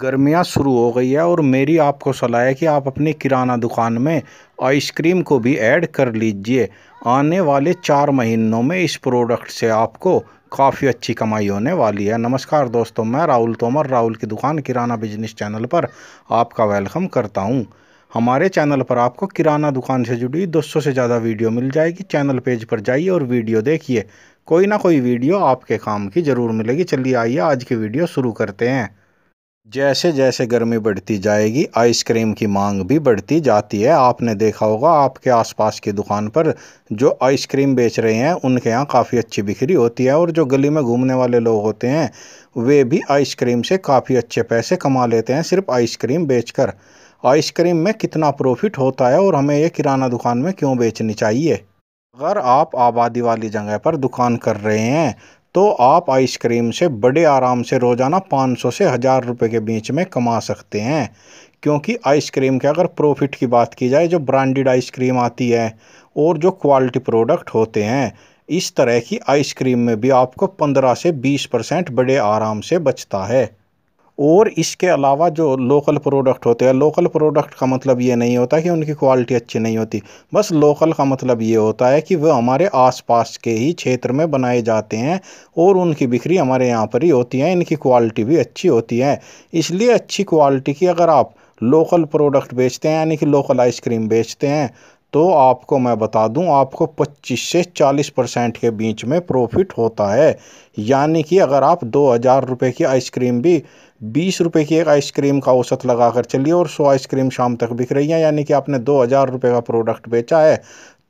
गर्मियाँ शुरू हो गई है और मेरी आपको सलाह है कि आप अपनी किराना दुकान में आइसक्रीम को भी ऐड कर लीजिए आने वाले चार महीनों में इस प्रोडक्ट से आपको काफ़ी अच्छी कमाई होने वाली है नमस्कार दोस्तों मैं राहुल तोमर राहुल की दुकान किराना बिजनेस चैनल पर आपका वेलकम करता हूँ हमारे चैनल पर आपको किराना दुकान से जुड़ी 200 से ज़्यादा वीडियो मिल जाएगी चैनल पेज पर जाइए और वीडियो देखिए कोई ना कोई वीडियो आपके काम की ज़रूर मिलेगी चलिए आइए आज की वीडियो शुरू करते हैं जैसे जैसे गर्मी बढ़ती जाएगी आइसक्रीम की मांग भी बढ़ती जाती है आपने देखा होगा आपके आसपास की दुकान पर जो आइसक्रीम बेच रहे हैं उनके यहाँ काफ़ी अच्छी बिक्री होती है और जो गली में घूमने वाले लोग होते हैं वे भी आइसक्रीम से काफ़ी अच्छे पैसे कमा लेते हैं सिर्फ आइसक्रीम बेचकर आइसक्रीम में कितना प्रॉफिट होता है और हमें ये किराना दुकान में क्यों बेचनी चाहिए अगर आप आबादी वाली जगह पर दुकान कर रहे हैं तो आप आइसक्रीम से बड़े आराम से रोज़ाना 500 से हज़ार रुपये के बीच में कमा सकते हैं क्योंकि आइसक्रीम के अगर प्रॉफिट की बात की जाए जो ब्रांडेड आइसक्रीम आती है और जो क्वालिटी प्रोडक्ट होते हैं इस तरह की आइसक्रीम में भी आपको 15 से 20 परसेंट बड़े आराम से बचता है और इसके अलावा जो लोकल प्रोडक्ट होते हैं लोकल प्रोडक्ट का मतलब ये नहीं होता कि उनकी क्वालिटी अच्छी नहीं होती बस लोकल का मतलब ये होता है कि वह हमारे आसपास के ही क्षेत्र में बनाए जाते हैं और उनकी बिक्री हमारे यहाँ पर ही होती है इनकी क्वालिटी भी अच्छी होती है इसलिए अच्छी क्वालिटी की अगर आप लोकल प्रोडक्ट बेचते हैं यानी कि लोकल आइसक्रीम बेचते हैं तो आपको मैं बता दूं आपको 25 से 40 परसेंट के बीच में प्रॉफिट होता है यानी कि अगर आप दो हज़ार रुपये की आइसक्रीम भी बीस रुपये की एक आइसक्रीम का औसत लगा कर चलिए और सौ आइसक्रीम शाम तक बिक रही हैं यानी कि आपने दो हज़ार रुपये का प्रोडक्ट बेचा है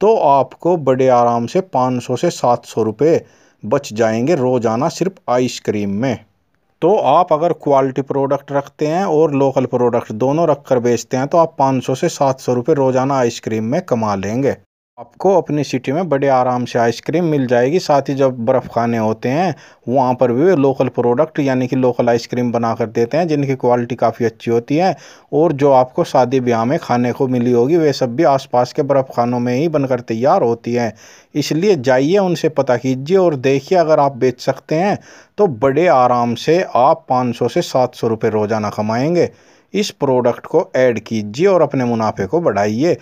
तो आपको बड़े आराम से पाँच सौ से सात सौ रुपये बच जाएंगे रोज़ाना सिर्फ आइसक्रीम में तो आप अगर क्वालिटी प्रोडक्ट रखते हैं और लोकल प्रोडक्ट दोनों रख कर बेचते हैं तो आप पाँच सौ से सात सौ रुपये रोज़ाना आइसक्रीम में कमा लेंगे आपको अपनी सिटी में बड़े आराम से आइसक्रीम मिल जाएगी साथ ही जब बर्फ़ खाने होते हैं वहाँ पर भी वे लोकल प्रोडक्ट यानी कि लोकल आइसक्रीम बना कर देते हैं जिनकी क्वालिटी काफ़ी अच्छी होती है और जो आपको शादी ब्याह में खाने को मिली होगी वे सब भी आसपास के बर्फ़ खानों में ही बनकर तैयार होती हैं इसलिए जाइए उनसे पता कीजिए और देखिए अगर आप बेच सकते हैं तो बड़े आराम से आप पाँच से सात सौ रोज़ाना कमाएँगे इस प्रोडक्ट को ऐड कीजिए और अपने मुनाफे को बढ़ाइए